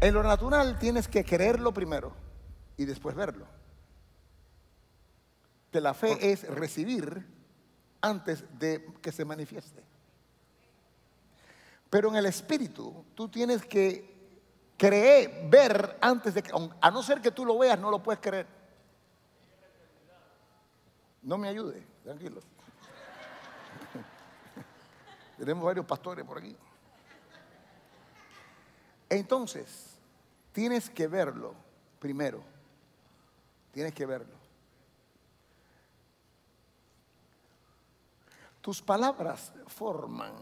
En lo natural tienes que creerlo primero y después verlo. Que la fe es recibir antes de que se manifieste. Pero en el espíritu tú tienes que creer, ver antes de que, a no ser que tú lo veas, no lo puedes creer. No me ayude, tranquilo. Tenemos varios pastores por aquí. Entonces, tienes que verlo primero. Tienes que verlo. Tus palabras forman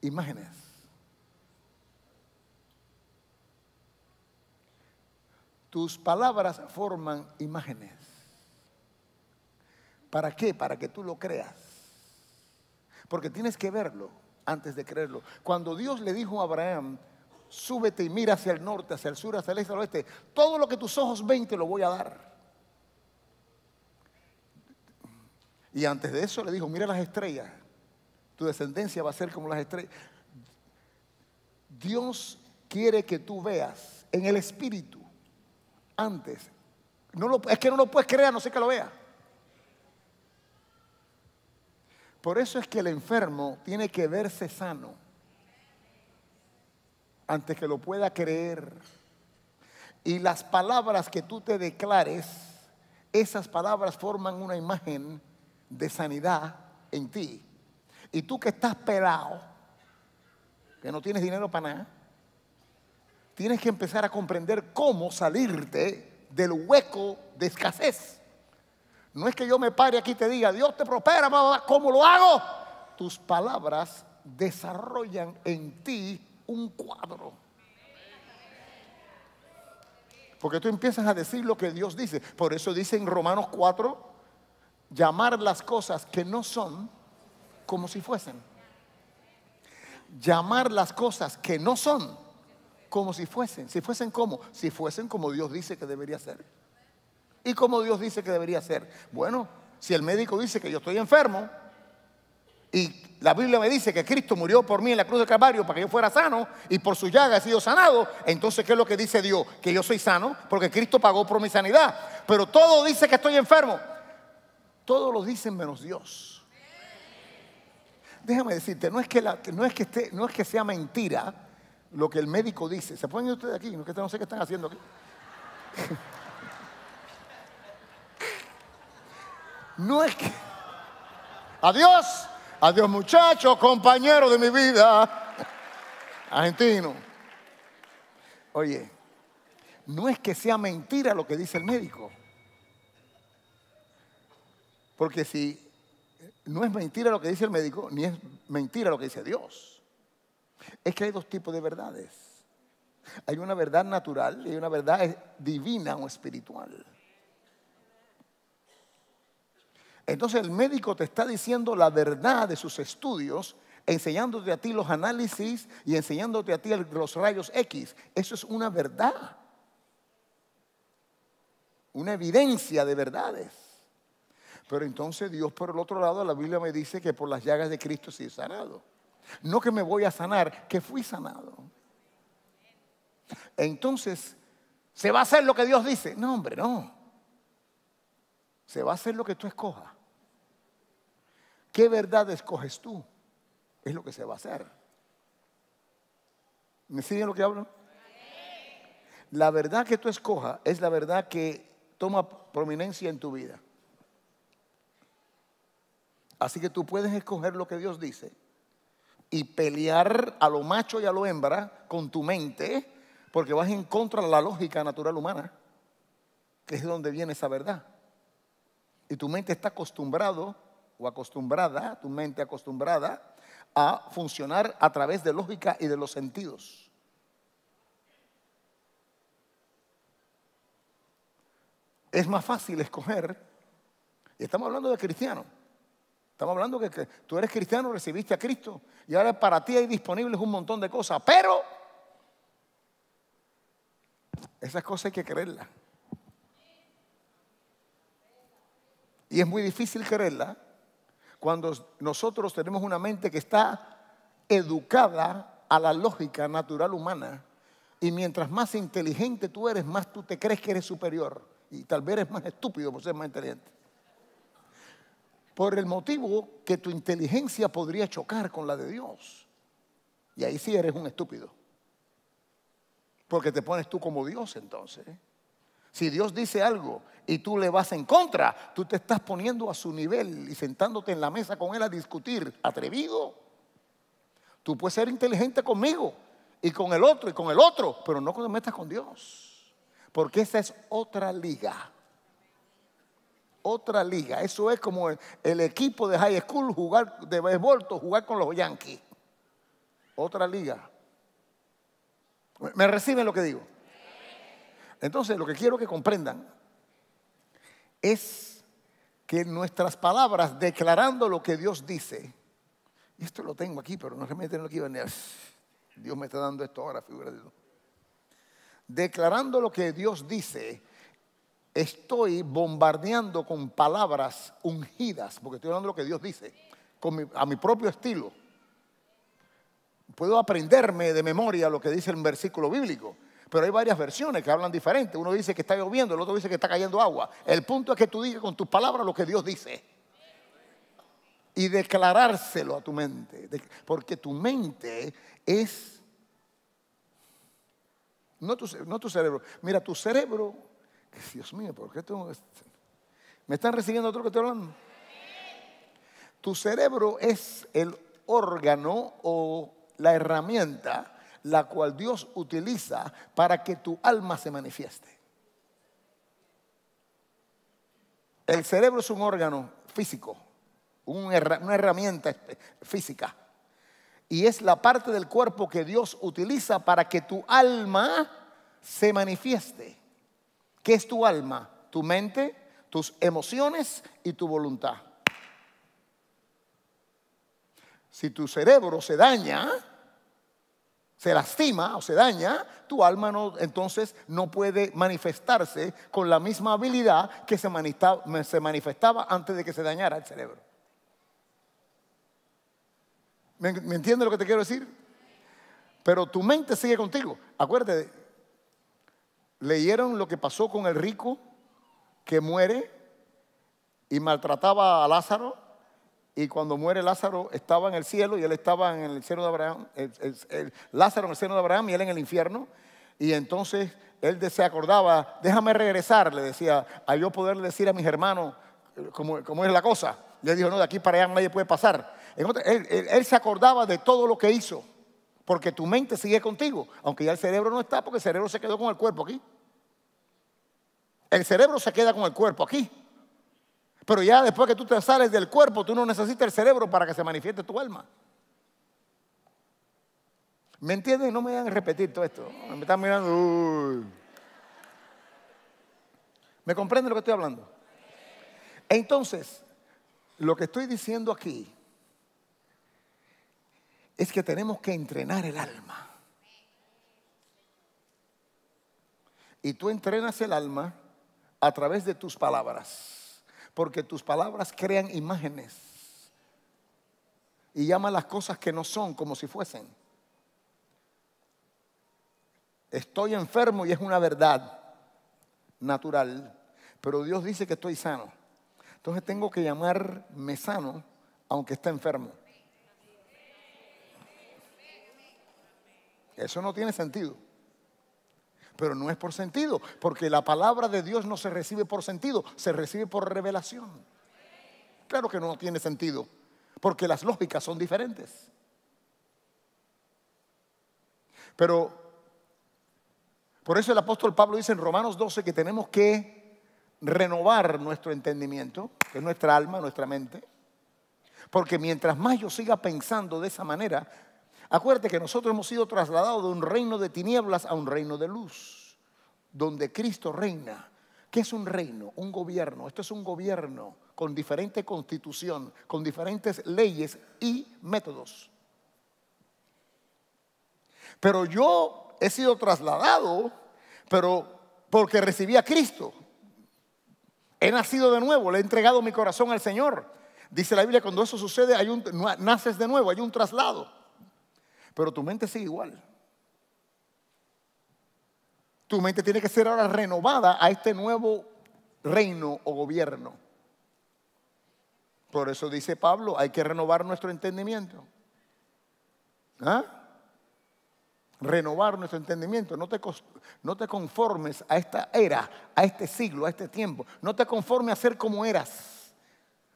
imágenes. Tus palabras forman imágenes. ¿Para qué? Para que tú lo creas. Porque tienes que verlo antes de creerlo. Cuando Dios le dijo a Abraham, súbete y mira hacia el norte, hacia el sur, hacia el este, el oeste, todo lo que tus ojos ven te lo voy a dar. Y antes de eso le dijo, mira las estrellas, tu descendencia va a ser como las estrellas. Dios quiere que tú veas en el espíritu antes. No lo, es que no lo puedes creer no sé que lo vea. Por eso es que el enfermo tiene que verse sano antes que lo pueda creer. Y las palabras que tú te declares, esas palabras forman una imagen de sanidad en ti. Y tú que estás pelado, que no tienes dinero para nada, tienes que empezar a comprender cómo salirte del hueco de escasez. No es que yo me pare aquí y te diga, Dios te prospera, ¿cómo lo hago? Tus palabras desarrollan en ti un cuadro. Porque tú empiezas a decir lo que Dios dice. Por eso dice en Romanos 4, llamar las cosas que no son como si fuesen. Llamar las cosas que no son como si fuesen. Si fuesen como, si fuesen como Dios dice que debería ser y cómo Dios dice que debería ser. Bueno, si el médico dice que yo estoy enfermo y la Biblia me dice que Cristo murió por mí en la cruz del Calvario para que yo fuera sano y por su llaga he sido sanado, entonces ¿qué es lo que dice Dios? Que yo soy sano porque Cristo pagó por mi sanidad. Pero todo dice que estoy enfermo. Todo lo dicen menos Dios. Déjame decirte, no es que, no es que, sea mentira lo que el médico dice. ¿Se ponen ustedes aquí? No, sé qué están haciendo aquí. No es que... Adiós, adiós muchachos, compañeros de mi vida, argentino. Oye, no es que sea mentira lo que dice el médico. Porque si no es mentira lo que dice el médico, ni es mentira lo que dice Dios. Es que hay dos tipos de verdades. Hay una verdad natural y hay una verdad divina o espiritual. Entonces el médico te está diciendo la verdad de sus estudios, enseñándote a ti los análisis y enseñándote a ti los rayos X. Eso es una verdad. Una evidencia de verdades. Pero entonces Dios por el otro lado, la Biblia me dice que por las llagas de Cristo sí sanado. No que me voy a sanar, que fui sanado. Entonces, ¿se va a hacer lo que Dios dice? No, hombre, no. Se va a hacer lo que tú escojas. ¿Qué verdad escoges tú? Es lo que se va a hacer. ¿Me siguen lo que hablo? La verdad que tú escojas es la verdad que toma prominencia en tu vida. Así que tú puedes escoger lo que Dios dice y pelear a lo macho y a lo hembra con tu mente porque vas en contra de la lógica natural humana, que es donde viene esa verdad. Y tu mente está acostumbrado o acostumbrada, tu mente acostumbrada a funcionar a través de lógica y de los sentidos. Es más fácil escoger, y estamos hablando de cristianos, estamos hablando que, que tú eres cristiano, recibiste a Cristo, y ahora para ti hay disponibles un montón de cosas, pero esas cosas hay que creerlas. Y es muy difícil creerlas cuando nosotros tenemos una mente que está educada a la lógica natural humana y mientras más inteligente tú eres, más tú te crees que eres superior y tal vez eres más estúpido por ser más inteligente. Por el motivo que tu inteligencia podría chocar con la de Dios. Y ahí sí eres un estúpido. Porque te pones tú como Dios entonces. Si Dios dice algo y tú le vas en contra, tú te estás poniendo a su nivel y sentándote en la mesa con él a discutir. Atrevido. Tú puedes ser inteligente conmigo y con el otro y con el otro, pero no te metas con Dios. Porque esa es otra liga. Otra liga. Eso es como el, equipo de high school jugar de béisbol, jugar con los Yankees. Otra liga. ¿Me reciben lo que digo? Entonces, lo que quiero que comprendan es que nuestras palabras declarando lo que Dios dice, y esto lo tengo aquí, pero no realmente no lo quiero venir. Dios me está dando esto ahora, figura de Dios. Declarando lo que Dios dice, estoy bombardeando con palabras ungidas, porque estoy hablando lo que Dios dice, a mi propio estilo. Puedo aprenderme de memoria lo que dice el versículo bíblico, pero hay varias versiones que hablan diferente. Uno dice que está lloviendo, el otro dice que está cayendo agua. El punto es que tú digas con tus palabras lo que Dios dice. Y declarárselo a tu mente. Porque tu mente es... No tu, no tu cerebro. Mira, tu cerebro... Dios mío, ¿por qué tengo... Este? ¿Me están recibiendo otro que estoy hablando? Tu cerebro es el órgano o la herramienta la cual Dios utiliza para que tu alma se manifieste. El cerebro es un órgano físico, una herramienta este, física. Y es la parte del cuerpo que Dios utiliza para que tu alma se manifieste. ¿Qué es tu alma? Tu mente, tus emociones y tu voluntad. Si tu cerebro se daña, se lastima o se daña, tu alma entonces no puede manifestarse con la misma habilidad que se manifestaba, antes de que se dañara el cerebro. ¿Me, ¿Me entiendes lo que te quiero decir? Pero tu mente sigue contigo. Acuérdate, leyeron lo que pasó con el rico que muere y maltrataba a Lázaro y cuando muere Lázaro estaba en el cielo y él estaba en el cielo de Abraham, Lázaro en el cielo de Abraham y él en el infierno. Y entonces él se acordaba, déjame regresar, le decía, a yo poder decir a mis hermanos eh, cómo, es la cosa. Le dijo, no, de aquí para allá nadie puede pasar. él se acordaba de todo lo que hizo, porque tu mente sigue contigo, aunque ya el cerebro no está, porque el cerebro se quedó con el cuerpo aquí. El cerebro se queda con el cuerpo aquí. Pero ya después que tú te sales del cuerpo, tú no necesitas el cerebro para que se manifieste tu alma. ¿Me entienden? No me vayan a repetir todo esto. Me están mirando. ¿Me comprenden lo que estoy hablando? Entonces, lo que estoy diciendo aquí es que tenemos que entrenar el alma. Y tú entrenas el alma a través de tus palabras porque tus palabras crean imágenes y llama las cosas que no son como si fuesen. Estoy enfermo y es una verdad natural, pero Dios dice que estoy sano. Entonces tengo que llamarme sano aunque esté enfermo. Eso no tiene sentido pero no es por sentido, porque la palabra de Dios no se recibe por sentido, se recibe por revelación. Claro que no tiene sentido, porque las lógicas son diferentes. Pero por eso el apóstol Pablo dice en Romanos 12 que tenemos que renovar nuestro entendimiento, que es nuestra alma, nuestra mente, porque mientras más yo siga pensando de esa manera, Acuérdate que nosotros hemos sido trasladados de un reino de tinieblas a un reino de luz, donde Cristo reina. ¿Qué es un reino? Un gobierno. Esto es un gobierno con diferente constitución, con diferentes leyes y métodos. Pero yo he sido trasladado, pero porque recibí a Cristo. He nacido de nuevo, le he entregado mi corazón al Señor. Dice la Biblia, cuando eso sucede, hay un, naces de nuevo, hay un traslado pero tu mente sigue igual. Tu mente tiene que ser ahora renovada a este nuevo reino o gobierno. Por eso dice Pablo, hay que renovar nuestro entendimiento. ¿Ah? Renovar nuestro entendimiento. No te, no te conformes a esta era, a este siglo, a este tiempo. No te conformes a ser como eras.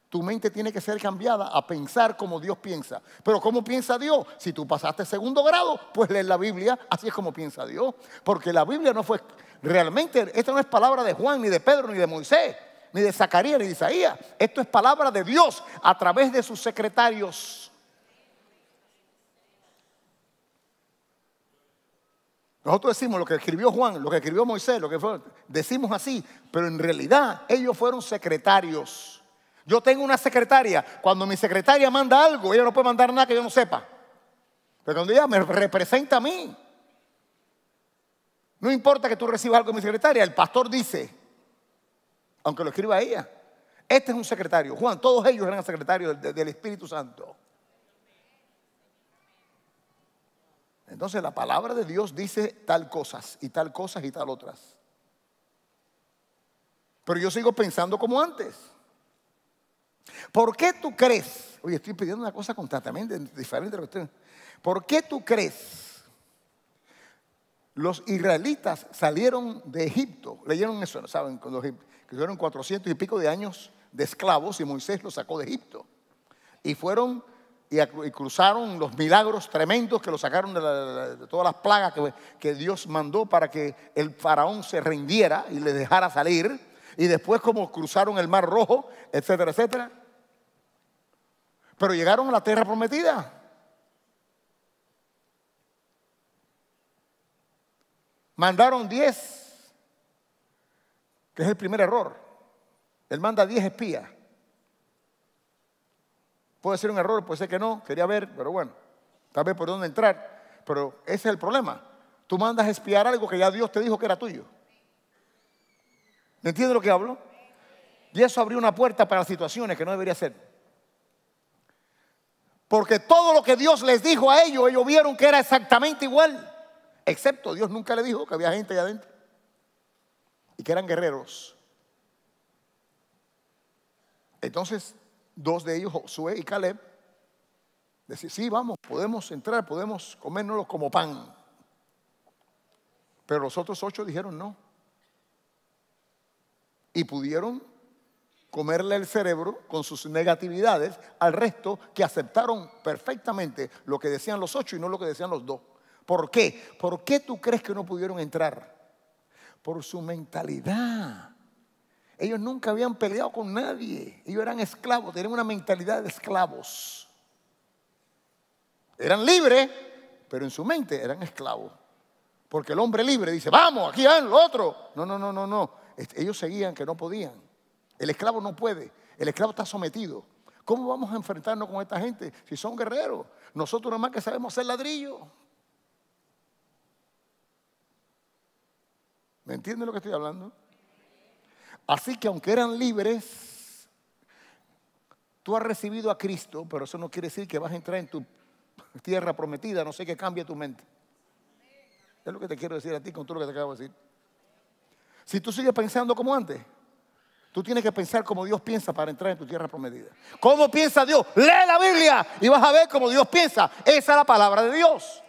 Tu mente tiene que ser cambiada a pensar como Dios piensa. Pero ¿cómo piensa Dios? Si tú pasaste segundo grado, pues lee la Biblia, así es como piensa Dios. Porque la Biblia no fue, realmente, esta no es palabra de Juan, ni de Pedro, ni de Moisés, ni de Zacarías, ni de Isaías. Esto es palabra de Dios a través de sus secretarios. Nosotros decimos lo que escribió Juan, lo que escribió Moisés, lo que fue, decimos así, pero en realidad ellos fueron secretarios. Yo tengo una secretaria. Cuando mi secretaria manda algo, ella no puede mandar nada que yo no sepa. Pero cuando ella me representa a mí, no importa que tú recibas algo de mi secretaria, el pastor dice, aunque lo escriba ella, este es un secretario. Juan, todos ellos eran secretarios del, del Espíritu Santo. Entonces la palabra de Dios dice tal cosas y tal cosas y tal otras. Pero yo sigo pensando como antes. ¿Por qué tú crees? Oye, estoy pidiendo una cosa completamente diferente ¿Por qué tú crees? Los israelitas salieron de Egipto. Leyeron eso, ¿saben? cuando que tuvieron cuatrocientos y pico de años de esclavos y Moisés los sacó de Egipto. Y fueron y, cruzaron los milagros tremendos que los sacaron de, todas las plagas que, Dios mandó para que el faraón se rindiera y le dejara salir. Y después como cruzaron el mar rojo, etcétera, etcétera. Pero llegaron a la tierra prometida. Mandaron diez, que es el primer error. Él manda diez espías. Puede ser un error, puede ser que no, quería ver, pero bueno, tal vez por dónde entrar. Pero ese es el problema. Tú mandas a espiar algo que ya Dios te dijo que era tuyo. ¿Me entiendes lo que hablo? Y eso abrió una puerta para situaciones que no debería ser. Porque todo lo que Dios les dijo a ellos, ellos vieron que era exactamente igual. Excepto Dios nunca le dijo que había gente allá adentro. Y que eran guerreros. Entonces, dos de ellos, Josué y Caleb, decían, sí, vamos, podemos entrar, podemos comérnoslo como pan. Pero los otros ocho dijeron no. Y pudieron comerle el cerebro con sus negatividades al resto que aceptaron perfectamente lo que decían los ocho y no lo que decían los dos. ¿Por qué? ¿Por qué tú crees que no pudieron entrar? Por su mentalidad. Ellos nunca habían peleado con nadie. Ellos eran esclavos, tenían una mentalidad de esclavos. Eran libres, pero en su mente eran esclavos. Porque el hombre libre dice, vamos, aquí hay lo otro. No, no, no, no, no. Este, ellos seguían que no podían. El esclavo no puede, el esclavo está sometido. ¿Cómo vamos a enfrentarnos con esta gente si son guerreros? Nosotros nada más que sabemos hacer ladrillo. ¿Me entiendes lo que estoy hablando? Así que aunque eran libres, tú has recibido a Cristo, pero eso no quiere decir que vas a entrar en tu tierra prometida, no sé qué cambie tu mente. Es lo que te quiero decir a ti con todo lo que te acabo de decir. Si tú sigues pensando como antes, Tú tienes que pensar como Dios piensa para entrar en tu tierra prometida. ¿Cómo piensa Dios? Lee la Biblia y vas a ver cómo Dios piensa. Esa es la palabra de Dios.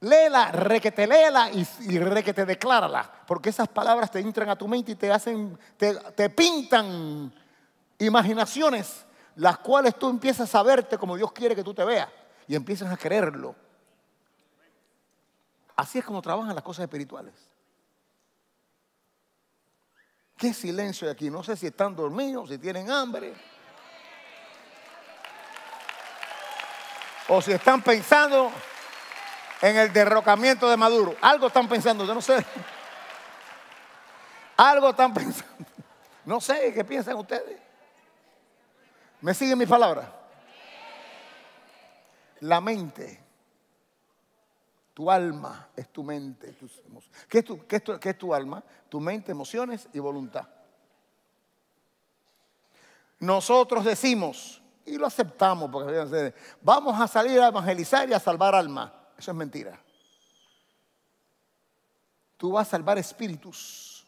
Léela, requete léela y, y te declárala. Porque esas palabras te entran a tu mente y te hacen, te, te pintan imaginaciones, las cuales tú empiezas a verte como Dios quiere que tú te veas. Y empiezas a creerlo. Así es como trabajan las cosas espirituales. Qué silencio hay aquí. No sé si están dormidos, si tienen hambre. O si están pensando en el derrocamiento de Maduro. Algo están pensando, yo no sé. Algo están pensando. No sé qué piensan ustedes. ¿Me siguen mis palabras? La mente tu alma es tu mente. que es tu, alma? Tu mente, emociones y voluntad. Nosotros decimos, y lo aceptamos, porque vamos a salir a evangelizar y a salvar alma Eso es mentira. Tú vas a salvar espíritus,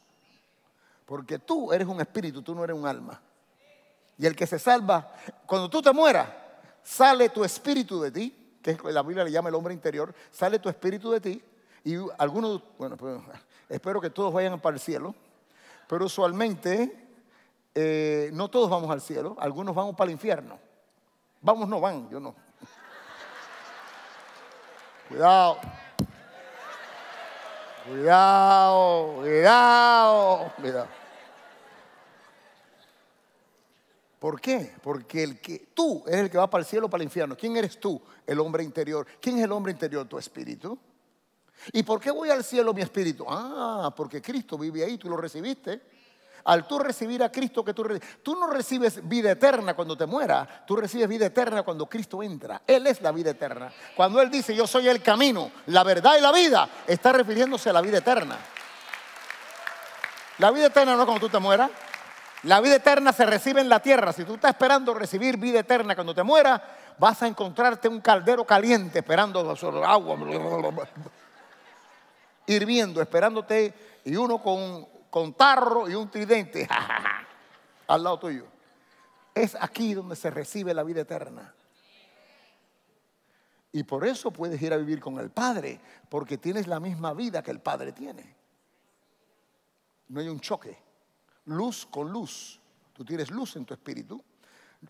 porque tú eres un espíritu, tú no eres un alma. Y el que se salva, cuando tú te mueras, sale tu espíritu de ti que la Biblia le llama el hombre interior, sale tu espíritu de ti y algunos, bueno, pues, espero que todos vayan para el cielo, pero usualmente eh, no todos vamos al cielo, algunos vamos para el infierno. Vamos, no van, yo no. Cuidado. Cuidado, cuidado, cuidado. ¿Por qué? Porque el que, tú eres el que va para el cielo o para el infierno. ¿Quién eres tú? El hombre interior. ¿Quién es el hombre interior? Tu espíritu. ¿Y por qué voy al cielo mi espíritu? Ah, porque Cristo vive ahí, tú lo recibiste. Al tú recibir a Cristo que tú tú no recibes vida eterna cuando te mueras, tú recibes vida eterna cuando Cristo entra. Él es la vida eterna. Cuando él dice, "Yo soy el camino, la verdad y la vida", está refiriéndose a la vida eterna. La vida eterna no es cuando tú te mueras. La vida eterna se recibe en la tierra. Si tú estás esperando recibir vida eterna cuando te mueras, vas a encontrarte un caldero caliente esperando agua, hirviendo, esperándote, y uno con, con tarro y un tridente al lado tuyo. Es aquí donde se recibe la vida eterna. Y por eso puedes ir a vivir con el Padre, porque tienes la misma vida que el Padre tiene. No hay un choque luz con luz. Tú tienes luz en tu espíritu.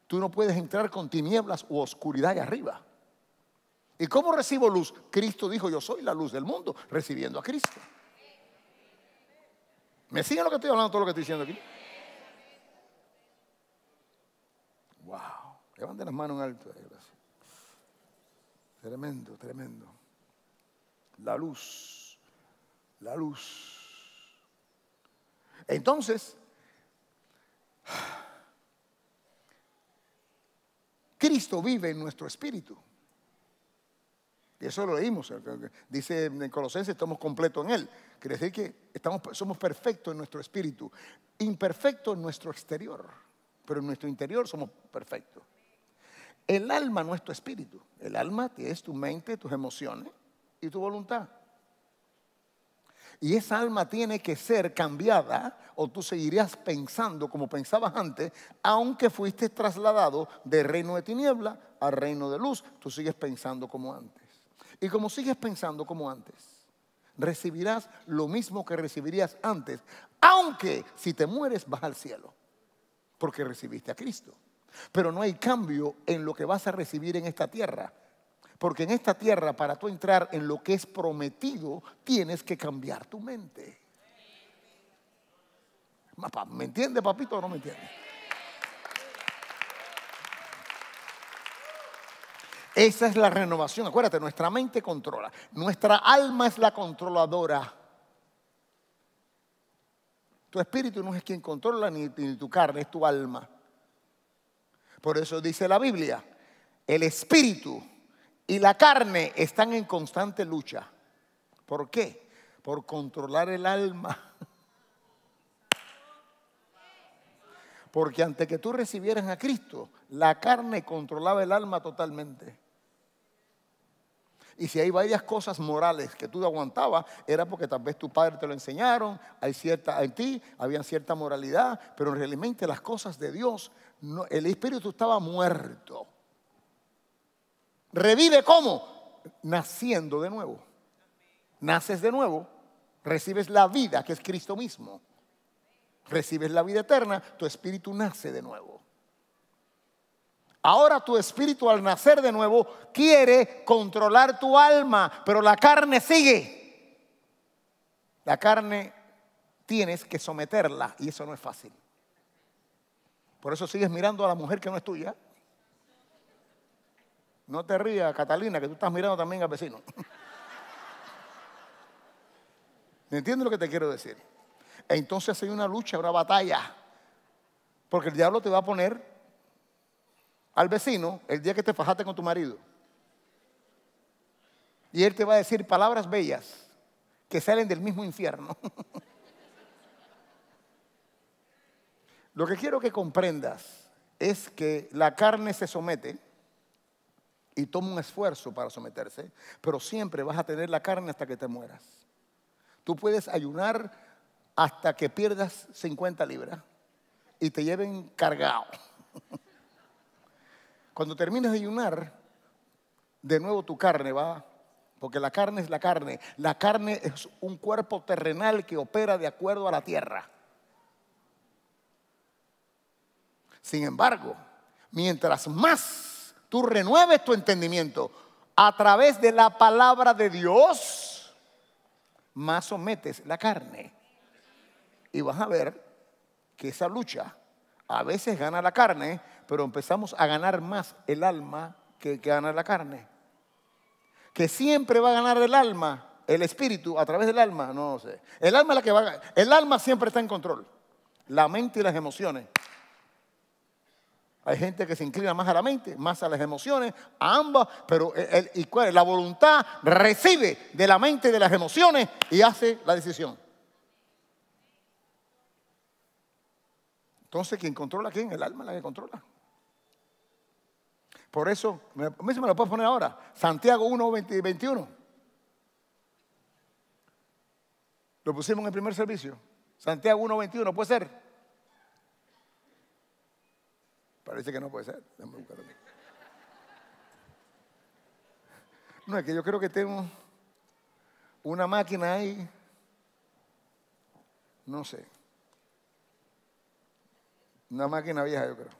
Tú no puedes entrar con tinieblas u oscuridad ahí arriba. ¿Y cómo recibo luz? Cristo dijo, yo soy la luz del mundo, recibiendo a Cristo. ¿Me siguen lo que estoy hablando, todo lo que estoy diciendo aquí? Wow. Levanten las manos en alto. Eh, tremendo, tremendo. La luz. La luz. Entonces, Cristo vive en nuestro espíritu. Y eso lo leímos. Eh, dice en Colosenses, estamos completos en Él. Quiere decir que somos perfectos en nuestro espíritu. Imperfecto en nuestro exterior. Pero en nuestro interior somos perfectos. El alma no es tu espíritu. El alma es tu mente, tus emociones y tu voluntad. Y esa alma tiene que ser cambiada o tú seguirías pensando como pensabas antes, aunque fuiste trasladado del reino de tiniebla al reino de luz, tú sigues pensando como antes. Y como sigues pensando como antes, recibirás lo mismo que recibirías antes, aunque si te mueres vas al cielo, porque recibiste a Cristo. Pero no hay cambio en lo que vas a recibir en esta tierra porque en esta tierra, para tú entrar en lo que es prometido, tienes que cambiar tu mente. ¿Me entiende, papito, o no me entiende? Esa es la renovación. Acuérdate, nuestra mente controla. Nuestra alma es la controladora. Tu espíritu no es quien controla ni, ni, tu carne, es tu alma. Por eso dice la Biblia, el espíritu y la carne están en constante lucha. ¿Por qué? Por controlar el alma. Porque antes que tú recibieras a Cristo, la carne controlaba el alma totalmente. Y si hay varias cosas morales que tú aguantabas, era porque tal vez tu padre te lo enseñaron, hay cierta, en ti había cierta moralidad, pero realmente las cosas de Dios, el espíritu estaba muerto. Revive cómo? Naciendo de nuevo. Naces de nuevo, recibes la vida que es Cristo mismo. Recibes la vida eterna, tu espíritu nace de nuevo. Ahora tu espíritu al nacer de nuevo quiere controlar tu alma, pero la carne sigue. La carne tienes que someterla y eso no es fácil. Por eso sigues mirando a la mujer que no es tuya. No te rías, Catalina, que tú estás mirando también al vecino. ¿Me entiendes lo que te quiero decir? Entonces hay una lucha, una batalla. Porque el diablo te va a poner al vecino el día que te fajaste con tu marido. Y él te va a decir palabras bellas que salen del mismo infierno. lo que quiero que comprendas es que la carne se somete y toma un esfuerzo para someterse, pero siempre vas a tener la carne hasta que te mueras. Tú puedes ayunar hasta que pierdas 50 libras y te lleven cargado. Cuando termines de ayunar, de nuevo tu carne va, porque la carne es la carne. La carne es un cuerpo terrenal que opera de acuerdo a la tierra. Sin embargo, mientras más tú renueves tu entendimiento a través de la palabra de Dios, más sometes la carne. Y vas a ver que esa lucha a veces gana la carne, pero empezamos a ganar más el alma que, gana la carne. Que siempre va a ganar el alma, el espíritu a través del alma, no sé. El alma es la que va el alma siempre está en control. La mente y las emociones hay gente que se inclina más a la mente, más a las emociones, a ambas, pero es la voluntad recibe de la mente, de las emociones y hace la decisión. Entonces, ¿quién controla quién? El alma la que controla. Por eso, a mí se me lo puedo poner ahora, Santiago 1.21. 21. Lo pusimos en el primer servicio. Santiago 1.21, puede ser. Parece que no puede ser. No, es que yo creo que tengo una máquina ahí. No sé. Una máquina vieja, yo creo.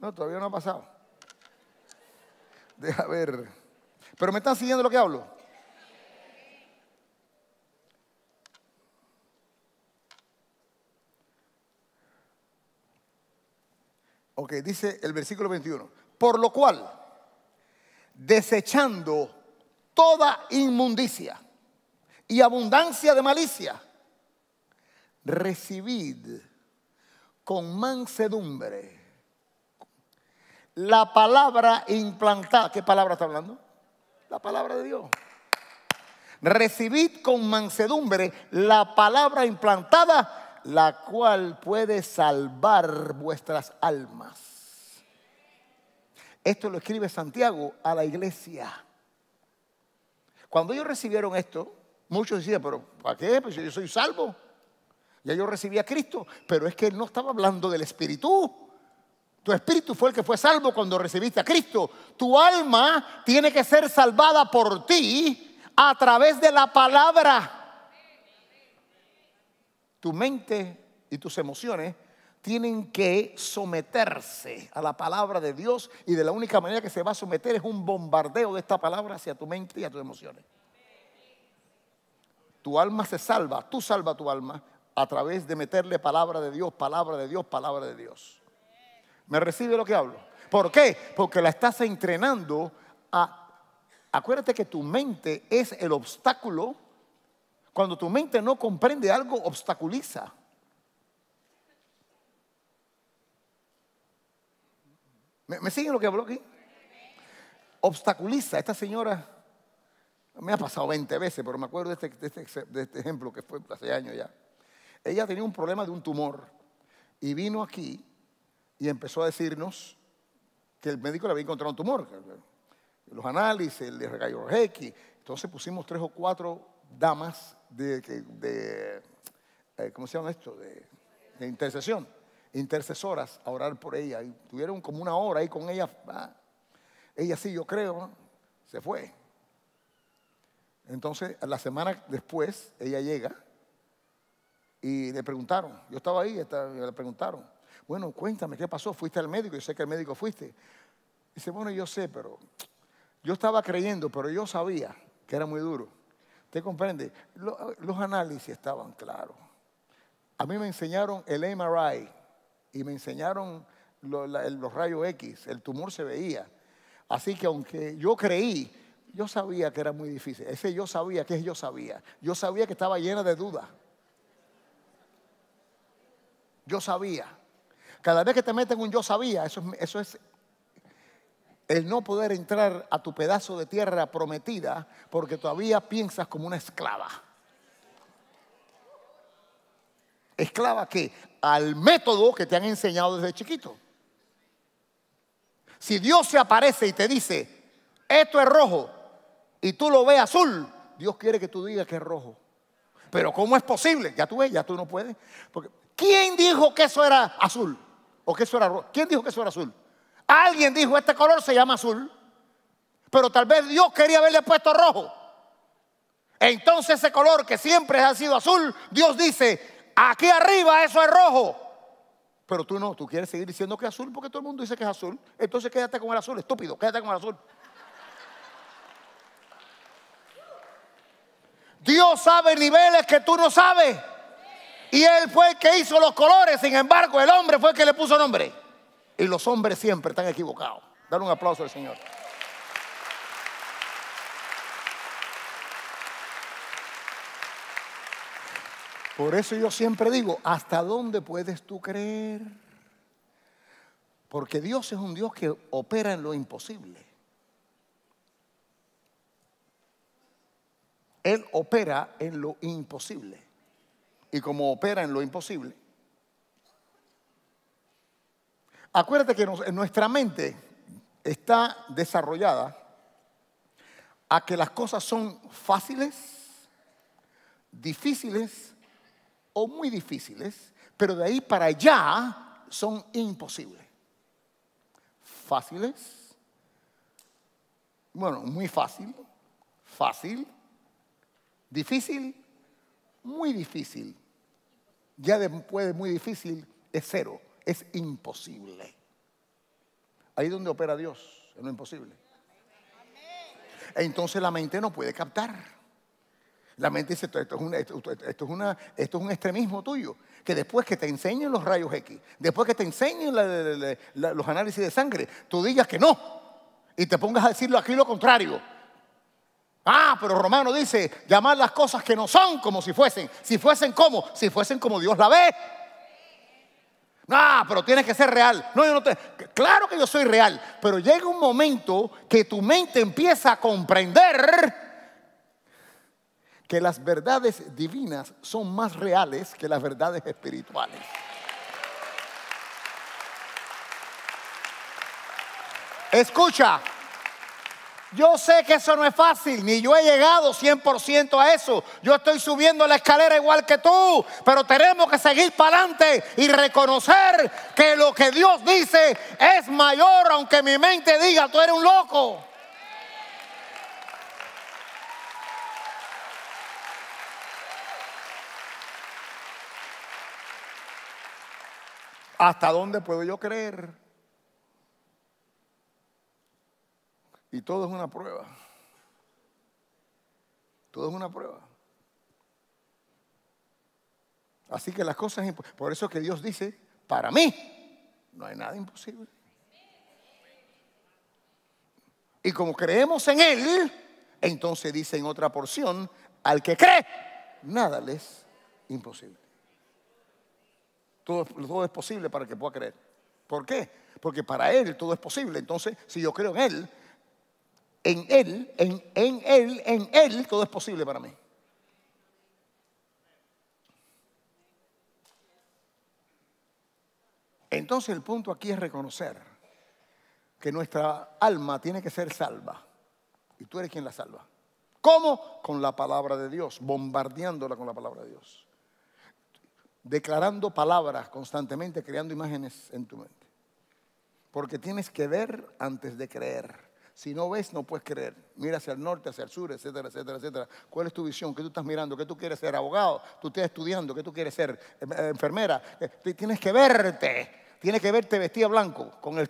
No, todavía no ha pasado. Deja ver. Pero me están siguiendo lo que hablo. Ok, dice el versículo 21. Por lo cual, desechando toda inmundicia y abundancia de malicia, recibid con mansedumbre la palabra implantada. ¿Qué palabra está hablando? La palabra de Dios. Recibid con mansedumbre la palabra implantada la cual puede salvar vuestras almas. Esto lo escribe Santiago a la iglesia. Cuando ellos recibieron esto, muchos decían, pero ¿para qué? Pues yo soy salvo. Ya yo recibí a Cristo, pero es que él no estaba hablando del espíritu. Tu espíritu fue el que fue salvo cuando recibiste a Cristo. Tu alma tiene que ser salvada por ti a través de la palabra tu mente y tus emociones tienen que someterse a la palabra de Dios y de la única manera que se va a someter es un bombardeo de esta palabra hacia tu mente y a tus emociones. Tu alma se salva, tú salva tu alma a través de meterle palabra de Dios, palabra de Dios, palabra de Dios. ¿Me recibe lo que hablo? ¿Por qué? Porque la estás entrenando a... Acuérdate que tu mente es el obstáculo cuando tu mente no comprende algo, obstaculiza. ¿Me, siguen lo que habló aquí? Obstaculiza. Esta señora, me ha pasado 20 veces, pero me acuerdo este, este, de este, ejemplo que fue hace años ya. Ella tenía un problema de un tumor y vino aquí y empezó a decirnos que el médico le había encontrado un tumor. Los análisis, el rayo X. Entonces pusimos tres o cuatro damas de, de eh, ¿cómo se llama esto? De, intercesión, intercesoras a orar por ella. tuvieron como una hora ahí con ella. Ah, ella sí, yo creo, se fue. Entonces, la semana después, ella llega y le preguntaron, yo estaba ahí, y le preguntaron, bueno, cuéntame, ¿qué pasó? ¿Fuiste al médico? Yo sé que al médico fuiste. Dice, bueno, yo sé, pero yo estaba creyendo, pero yo sabía que era muy duro. ¿Te comprende? Los análisis estaban claros. A mí me enseñaron el MRI y me enseñaron los, rayos X, el tumor se veía. Así que aunque yo creí, yo sabía que era muy difícil. Ese yo sabía, ¿qué es yo sabía? Yo sabía que estaba llena de dudas. Yo sabía. Cada vez que te meten un yo sabía, eso, eso es el no poder entrar a tu pedazo de tierra prometida porque todavía piensas como una esclava. Esclava que al método que te han enseñado desde chiquito. Si Dios se aparece y te dice, esto es rojo y tú lo ves azul, Dios quiere que tú digas que es rojo. Pero ¿cómo es posible? Ya tú ves, ya tú no puedes. ¿Quién dijo que eso era azul? ¿O que eso era rojo? ¿Quién dijo que eso era azul? Alguien dijo, este color se llama azul, pero tal vez Dios quería haberle puesto rojo. Entonces ese color que siempre ha sido azul, Dios dice, aquí arriba eso es rojo. Pero tú no, tú quieres seguir diciendo que es azul porque todo el mundo dice que es azul. Entonces quédate con el azul, estúpido, quédate con el azul. Dios sabe niveles que tú no sabes. Y Él fue el que hizo los colores, sin embargo el hombre fue el que le puso nombre. Y los hombres siempre están equivocados. Dar un aplauso al Señor. Por eso yo siempre digo, ¿hasta dónde puedes tú creer? Porque Dios es un Dios que opera en lo imposible. Él opera en lo imposible. Y como opera en lo imposible, Acuérdate que nuestra mente está desarrollada a que las cosas son fáciles, difíciles o muy difíciles, pero de ahí para allá son imposibles. Fáciles, bueno, muy fácil, fácil, difícil, muy difícil. Ya después de muy difícil es cero es imposible. Ahí es donde opera Dios, en lo imposible. entonces la mente no puede captar. La mente dice, esto, es una, esto, es un extremismo tuyo, que después que te enseñen los rayos X, después que te enseñen los análisis de sangre, tú digas que no y te pongas a decirlo aquí lo contrario. Ah, pero Romano dice, llamar las cosas que no son como si fuesen. Si fuesen como, si fuesen como Dios la ve. Ah, pero tienes que ser real. No, yo no te... Claro que yo soy real, pero llega un momento que tu mente empieza a comprender que las verdades divinas son más reales que las verdades espirituales. Escucha, yo sé que eso no es fácil, ni yo he llegado 100% a eso. Yo estoy subiendo la escalera igual que tú, pero tenemos que seguir para adelante y reconocer que lo que Dios dice es mayor, aunque mi mente diga, tú eres un loco. ¿Hasta dónde puedo yo creer? Y todo es una prueba. Todo es una prueba. Así que las cosas, por eso que Dios dice, para mí no hay nada imposible. Y como creemos en Él, entonces dice en otra porción, al que cree, nada le es imposible. Todo, todo es posible para que pueda creer. ¿Por qué? Porque para Él todo es posible. Entonces, si yo creo en Él, en Él, en, Él, en Él, todo es posible para mí. Entonces el punto aquí es reconocer que nuestra alma tiene que ser salva. Y tú eres quien la salva. ¿Cómo? Con la palabra de Dios, bombardeándola con la palabra de Dios. Declarando palabras constantemente, creando imágenes en tu mente. Porque tienes que ver antes de creer. Si no ves, no puedes creer. Mira hacia el norte, hacia el sur, etcétera, etcétera, etcétera. ¿Cuál es tu visión? ¿Qué tú estás mirando? ¿Qué tú quieres ser? ¿Abogado? ¿Tú estás estudiando? ¿Qué tú quieres ser? Em, eh, ¿Enfermera? Eh, tienes que verte. Tienes que verte vestida blanco con el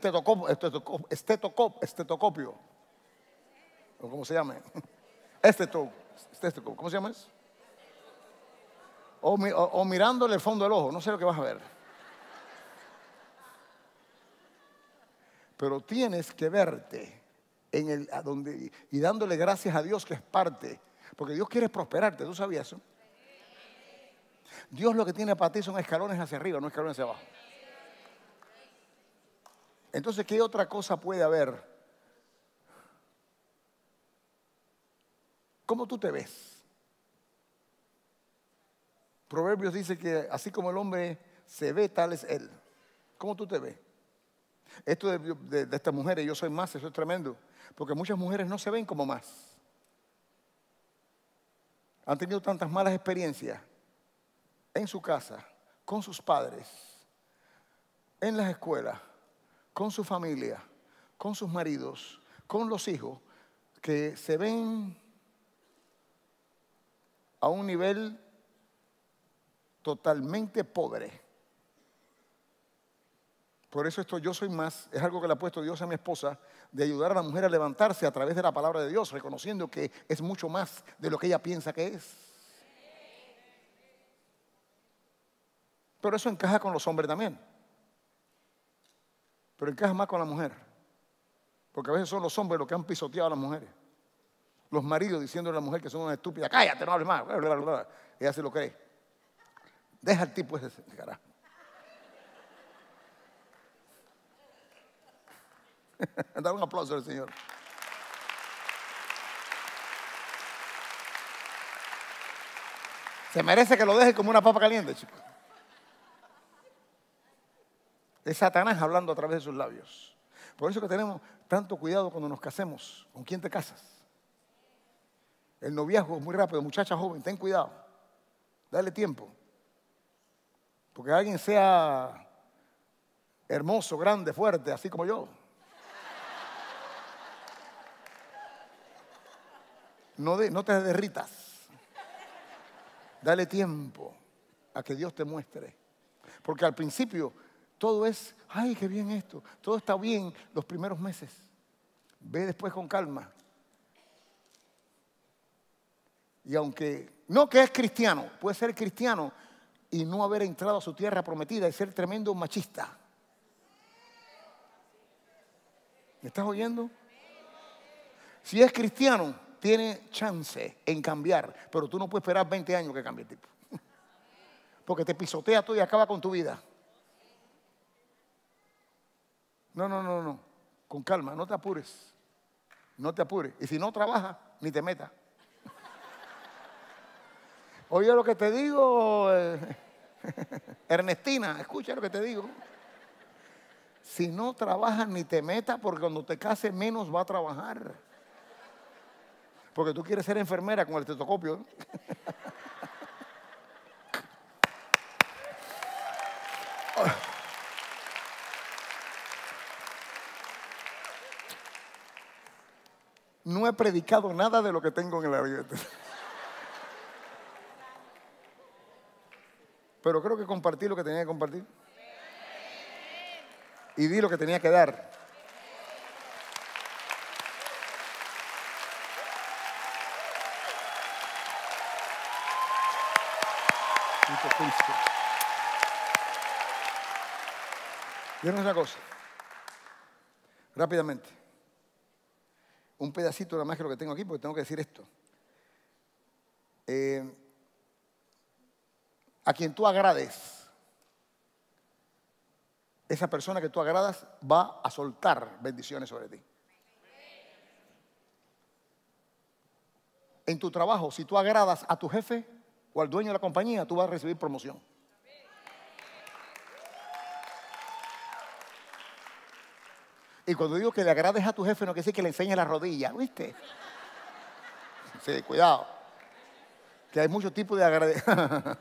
estetocopio, cómo se llama? Estetocopio. ¿Cómo se llama eso? o mirándole el fondo del ojo. No sé lo que vas a ver. Pero tienes que verte el, donde, y dándole gracias a Dios que es parte. Porque Dios quiere prosperarte, ¿tú sabías eso? Dios lo que tiene para ti son escalones hacia arriba, no escalones hacia abajo. Entonces, ¿qué otra cosa puede haber? ¿Cómo tú te ves? Proverbios dice que así como el hombre se ve, tal es él. ¿Cómo tú te ves? Esto de estas mujeres, yo soy más, eso es tremendo porque muchas mujeres no se ven como más. Han tenido tantas malas experiencias en su casa, con sus padres, en las escuelas, con su familia, con sus maridos, con los hijos, que se ven a un nivel totalmente pobre. Por eso esto yo soy más, es algo que le ha puesto Dios a mi esposa de ayudar a la mujer a levantarse a través de la palabra de Dios, reconociendo que es mucho más de lo que ella piensa que es. Pero eso encaja con los hombres también. Pero encaja más con la mujer. Porque a veces son los hombres los que han pisoteado a las mujeres. Los maridos diciendo a la mujer que son una estúpida, cállate, no hables más. Ella se lo cree. Deja al tipo ese, cara. Dar un aplauso al Señor. Se merece que lo deje como una papa caliente, chicos. Es Satanás hablando a través de sus labios. Por eso que tenemos tanto cuidado cuando nos casemos. ¿Con quién te casas? El noviazgo es muy rápido. Muchacha joven, ten cuidado. Dale tiempo. Porque alguien sea hermoso, grande, fuerte, así como yo. No, te derritas. Dale tiempo a que Dios te muestre. Porque al principio todo es, ay, qué bien esto. Todo está bien los primeros meses. Ve después con calma. Y aunque no que es cristiano, puede ser cristiano y no haber entrado a su tierra prometida y ser tremendo machista. ¿Me estás oyendo? Si es cristiano, tiene chance en cambiar, pero tú no puedes esperar 20 años que cambie el tipo. Porque te pisotea tú y acaba con tu vida. No, no, no, no. Con calma, no te apures. No te apures. Y si no trabaja, ni te metas. Oye lo que te digo, eh, Ernestina, escucha lo que te digo. Si no trabajas ni te metas, porque cuando te cases menos va a trabajar. Porque tú quieres ser enfermera con el estetoscopio, no he predicado nada de lo que tengo en el gaveta. Pero creo que compartí lo que tenía que compartir. Y di lo que tenía que dar. Miren una cosa. Rápidamente. Un pedacito nada más que lo que tengo aquí, porque tengo que decir esto. Eh, a quien tú agrades, esa persona que tú agradas va a soltar bendiciones sobre ti. En tu trabajo, si tú agradas a tu jefe o al dueño de la compañía, tú vas a recibir promoción. Y cuando digo que le agrades a tu jefe, no quiere decir que le enseñe la rodilla, ¿viste? Sí, cuidado. Que hay muchos tipos de agradecimiento.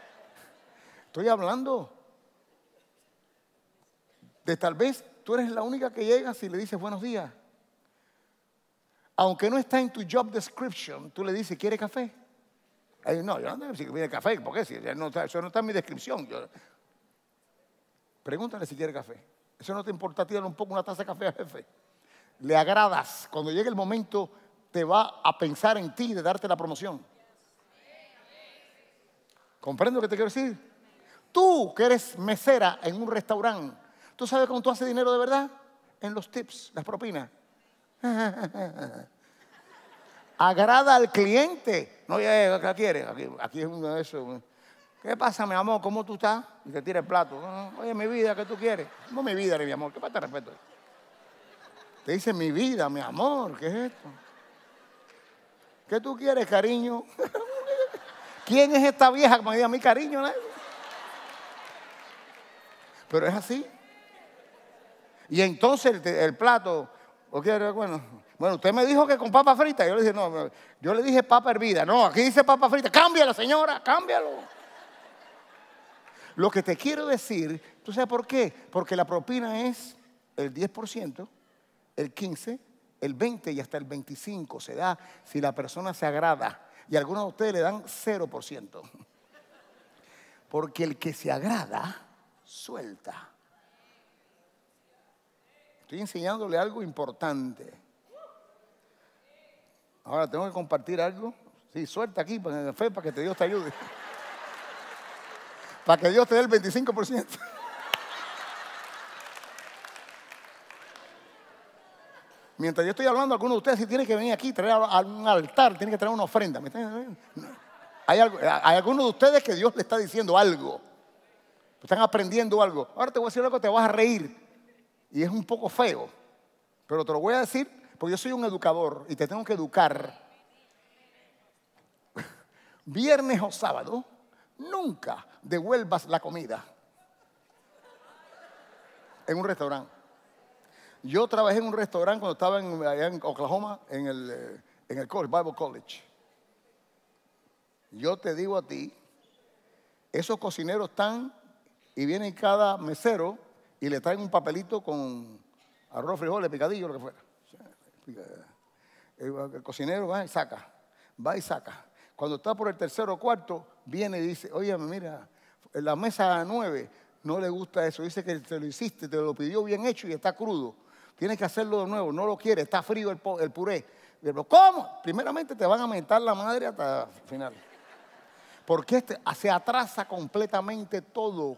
Estoy hablando de tal vez tú eres la única que llegas y le dices buenos días. Aunque no está en tu job description, tú le dices, ¿quiere café? no, yo no sé si viene café, porque si, no, eso no está en mi descripción. Pregúntale si quiere café. Eso no te importa tirar un poco una taza de café al jefe. Le agradas. Cuando llegue el momento, te va a pensar en ti de darte la promoción. ¿Comprendo lo que te quiero decir? Tú que eres mesera en un restaurante, ¿tú sabes cómo tú haces dinero de verdad? En los tips, las propinas. Agrada al cliente. No, ya, ¿qué quiere? Aquí, aquí es uno de esos. ¿Qué pasa, mi amor? ¿Cómo tú estás? Y te tira el plato. Oye, mi vida, ¿qué tú quieres? No, mi vida, mi amor. ¿Qué pasa, respeto? Te dice, mi vida, mi amor, ¿qué es esto? ¿Qué tú quieres, cariño? ¿Quién es esta vieja que me diga mi cariño? Pero es así. Y entonces el, plato, Bueno, bueno, usted me dijo que con papa frita. Yo le dije, no, yo le dije papa hervida. No, aquí dice papa frita. Cámbiala, señora, cámbialo. Lo que te quiero decir, ¿tú sabes por qué? Porque la propina es el 10%, el 15%, el 20% y hasta el 25% se da si la persona se agrada. Y algunos de ustedes le dan 0%. Porque el que se agrada, suelta. Estoy enseñándole algo importante. Ahora tengo que compartir algo. Sí, suelta aquí para, pues, para que Dios te ayude para que Dios te dé el 25%. Mientras yo estoy hablando, alguno de ustedes si tiene que venir aquí, traer a un altar, tiene que traer una ofrenda. Hay, hay algunos de ustedes que Dios le está diciendo algo. Están aprendiendo algo. Ahora te voy a decir algo, te vas a reír. Y es un poco feo. Pero te lo voy a decir porque yo soy un educador y te tengo que educar. Viernes o sábado, nunca devuelvas la comida en un restaurante. Yo trabajé en un restaurante cuando estaba en, en Oklahoma, en el, eh, Bible College. Yo te digo a ti, esos cocineros están y vienen cada mesero y le traen un papelito con arroz, frijoles, picadillo, lo que fuera. Eh, el cocinero va y saca, va y saca. Cuando está por el tercero o cuarto, viene y dice, oye, mira, la mesa nueve no le gusta eso. Dice que te lo hiciste, te lo pidió bien hecho y está crudo. Tienes que hacerlo de nuevo, no lo quiere, está frío el, puré. Pero, ¿cómo? Primeramente te van a mentar la madre hasta el final. Porque este, ah, se atrasa completamente todo.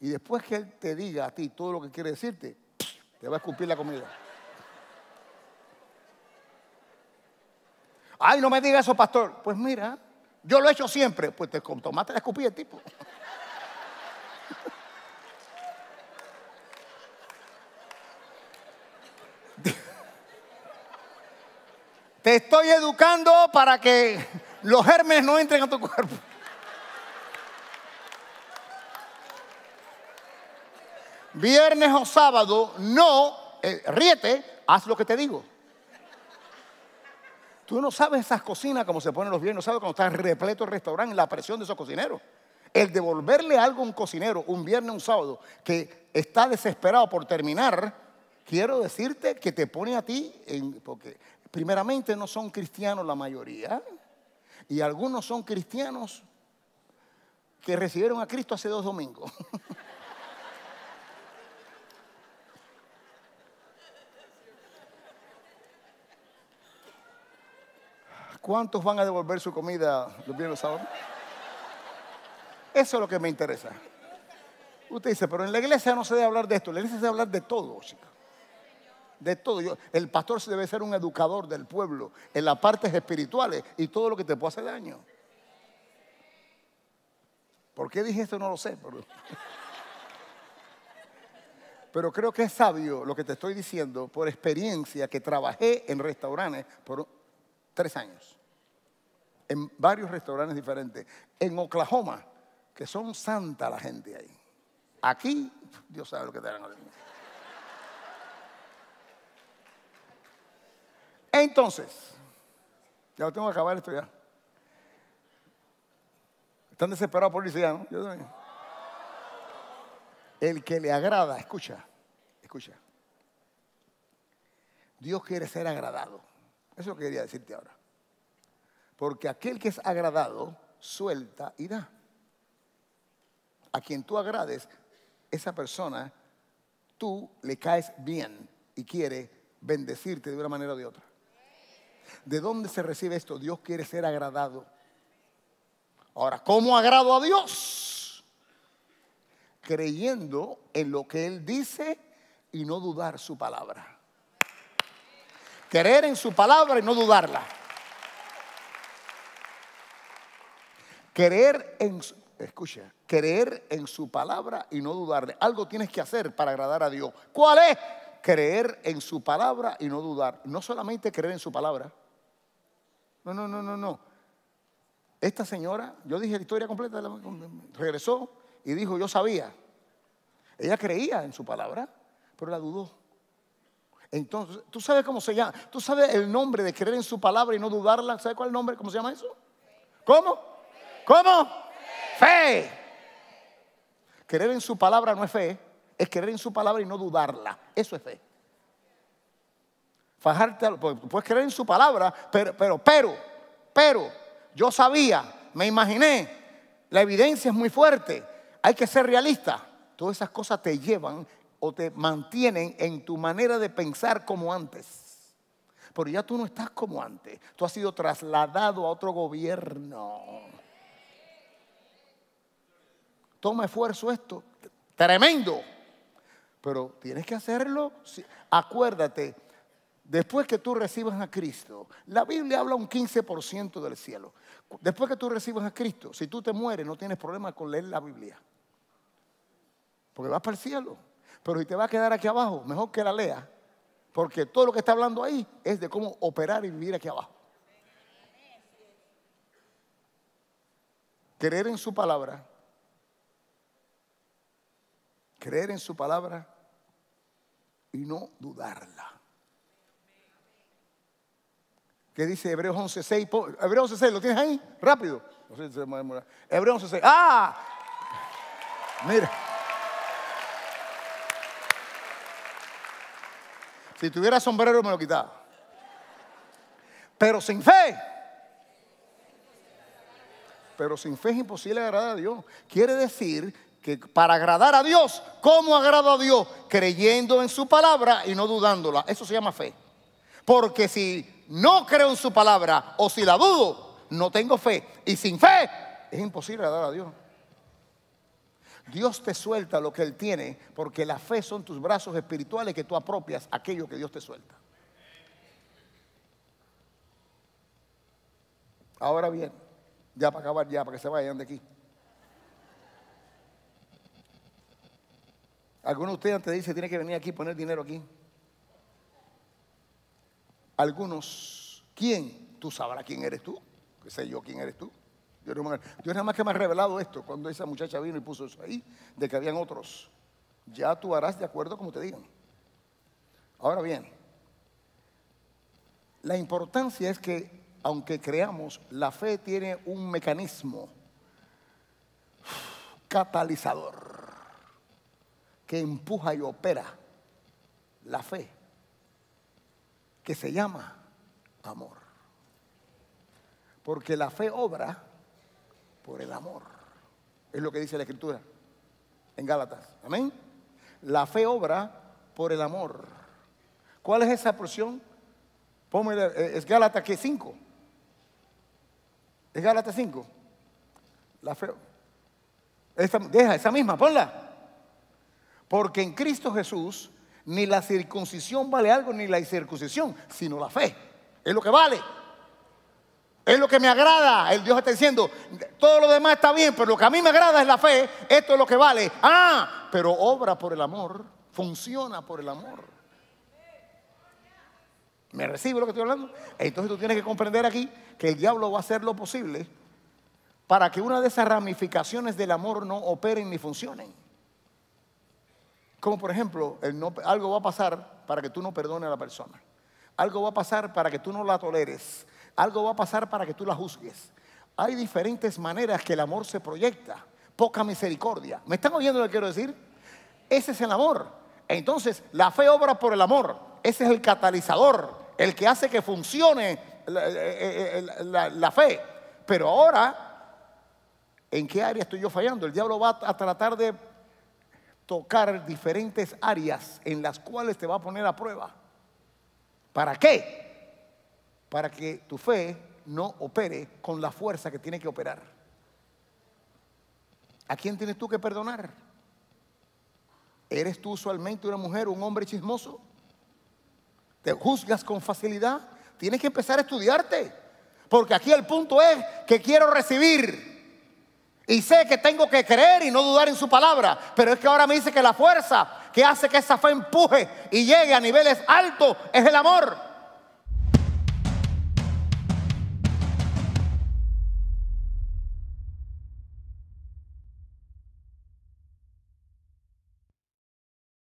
Y después que él te diga a ti todo lo que quiere decirte, te va a escupir la comida. Ay, no me diga eso, pastor. Pues mira, yo lo he hecho siempre. Pues te tomate la escupí el tipo. Te estoy educando para que los gérmenes no entren a tu cuerpo. Viernes o sábado, no, riete, eh, ríete, haz lo que te digo. Tú no sabes esas cocinas como se ponen los viernes, sábados sábados cuando está repleto el restaurante, la presión de esos cocineros. El devolverle algo a un cocinero un viernes, un sábado, que está desesperado por terminar, quiero decirte que te pone a ti, en, porque primeramente no son cristianos la mayoría, y algunos son cristianos que recibieron a Cristo hace dos domingos. ¿Cuántos van a devolver su comida los viernes sábados? Eso es lo que me interesa. Usted dice, pero en la iglesia no se debe hablar de esto, en la iglesia se debe hablar de todo, chicos. De todo. el pastor debe ser un educador del pueblo en las partes espirituales y todo lo que te puede hacer daño. ¿Por qué dije esto? No lo sé. pero creo que es sabio lo que te estoy diciendo por experiencia que trabajé en restaurantes por tres años en varios restaurantes diferentes. En Oklahoma, que son santa la gente ahí. Aquí, Dios sabe lo que te harán. Entonces, ya lo tengo que acabar esto ya. Están desesperados por ¿no? Yo El que le agrada, escucha, escucha. Dios quiere ser agradado. Eso quería decirte ahora. Porque aquel que es agradado suelta y da. A quien tú agrades, esa persona, tú le caes bien y quiere bendecirte de una manera o de otra. ¿De dónde se recibe esto? Dios quiere ser agradado. Ahora, ¿cómo agrado a Dios? Creyendo en lo que Él dice y no dudar su palabra. Creer en su palabra y no dudarla. Creer en, escucha, en su palabra y no dudarle. Algo tienes que hacer para agradar a Dios. ¿Cuál es? Creer en su palabra y no dudar. No solamente creer en su palabra. No, no, no, no, no. Esta señora, yo dije la historia completa, regresó y dijo, yo sabía. Ella creía en su palabra, pero la dudó. Entonces, ¿tú sabes cómo se llama? ¿Tú sabes el nombre de creer en su palabra y no dudarla? ¿Sabes cuál nombre? ¿Cómo se llama eso? ¿Cómo? ¿Cómo? Fe. Querer en su palabra no es fe, es querer en su palabra y no dudarla. Eso es fe. Fajarte, pues, puedes creer en su palabra, pero, pero, pero, pero, yo sabía, me imaginé, la evidencia es muy fuerte, hay que ser realista. Todas esas cosas te llevan o te mantienen en tu manera de pensar como antes. Pero ya tú no estás como antes, tú has sido trasladado a otro gobierno toma esfuerzo esto, tremendo. Pero tienes que hacerlo. Acuérdate, después que tú recibas a Cristo, la Biblia habla un 15% del cielo. Después que tú recibas a Cristo, si tú te mueres, no tienes problema con leer la Biblia. Porque vas para el cielo. Pero si te va a quedar aquí abajo, mejor que la leas. Porque todo lo que está hablando ahí es de cómo operar y vivir aquí abajo. Creer en su palabra creer en su palabra y no dudarla. ¿Qué dice Hebreos 11.6? Hebreos 11.6, ¿lo tienes ahí? Rápido. Hebreos 11.6. ¡Ah! Mira. Si tuviera sombrero me lo quitaba. Pero sin fe. Pero sin fe es imposible agradar a Dios. Quiere decir para agradar a Dios, ¿cómo agrado a Dios? Creyendo en su palabra y no dudándola. Eso se llama fe. Porque si no creo en su palabra o si la dudo, no tengo fe. Y sin fe es imposible agradar a Dios. Dios te suelta lo que Él tiene, porque la fe son tus brazos espirituales que tú apropias aquello que Dios te suelta. Ahora bien, ya para acabar, ya para que se vayan de aquí. Algunos de ustedes te dicen, tiene que venir aquí, poner dinero aquí. Algunos, ¿quién? Tú sabrás quién eres tú. ¿Qué sé yo quién eres tú? Yo Dios nada más que me ha revelado esto cuando esa muchacha vino y puso eso ahí, de que habían otros. Ya tú harás de acuerdo como te digan. Ahora bien, la importancia es que, aunque creamos, la fe tiene un mecanismo catalizador que empuja y opera la fe, que se llama amor. Porque la fe obra por el amor. Es lo que dice la Escritura en Gálatas. Amén. La fe obra por el amor. ¿Cuál es esa porción? Póngale, eh, es Gálatas que 5. Es Gálatas 5. La fe. deja esa misma, ponla. Porque en Cristo Jesús ni la circuncisión vale algo, ni la incircuncisión, sino la fe. Es lo que vale. Es lo que me agrada. El Dios está diciendo, todo lo demás está bien, pero lo que a mí me agrada es la fe. Esto es lo que vale. Ah, pero obra por el amor, funciona por el amor. ¿Me recibe lo que estoy hablando? Entonces tú tienes que comprender aquí que el diablo va a hacer lo posible para que una de esas ramificaciones del amor no operen ni funcionen. Como por ejemplo, algo va a pasar para que tú no perdones a la persona. Algo va a pasar para que tú no la toleres. Algo va a pasar para que tú la juzgues. Hay diferentes maneras que el amor se proyecta. Poca misericordia. ¿Me están oyendo lo que quiero decir? Ese es el amor. Entonces, la fe obra por el amor. Ese es el catalizador, el que hace que funcione la, eh, eh, eh, la fe. Pero ahora, ¿en qué área estoy yo fallando? El diablo va a tratar de tocar diferentes áreas en las cuales te va a poner a prueba. ¿Para qué? Para que tu fe no opere con la fuerza que tiene que operar. ¿A quién tienes tú que perdonar? ¿Eres tú usualmente una mujer, un hombre chismoso? ¿Te juzgas con facilidad? Tienes que empezar a estudiarte. Porque aquí el punto es que quiero recibir. Y sé que tengo que creer y no dudar en su palabra. Pero es que ahora me dice que la fuerza que hace que esa fe empuje y llegue a niveles altos es el amor.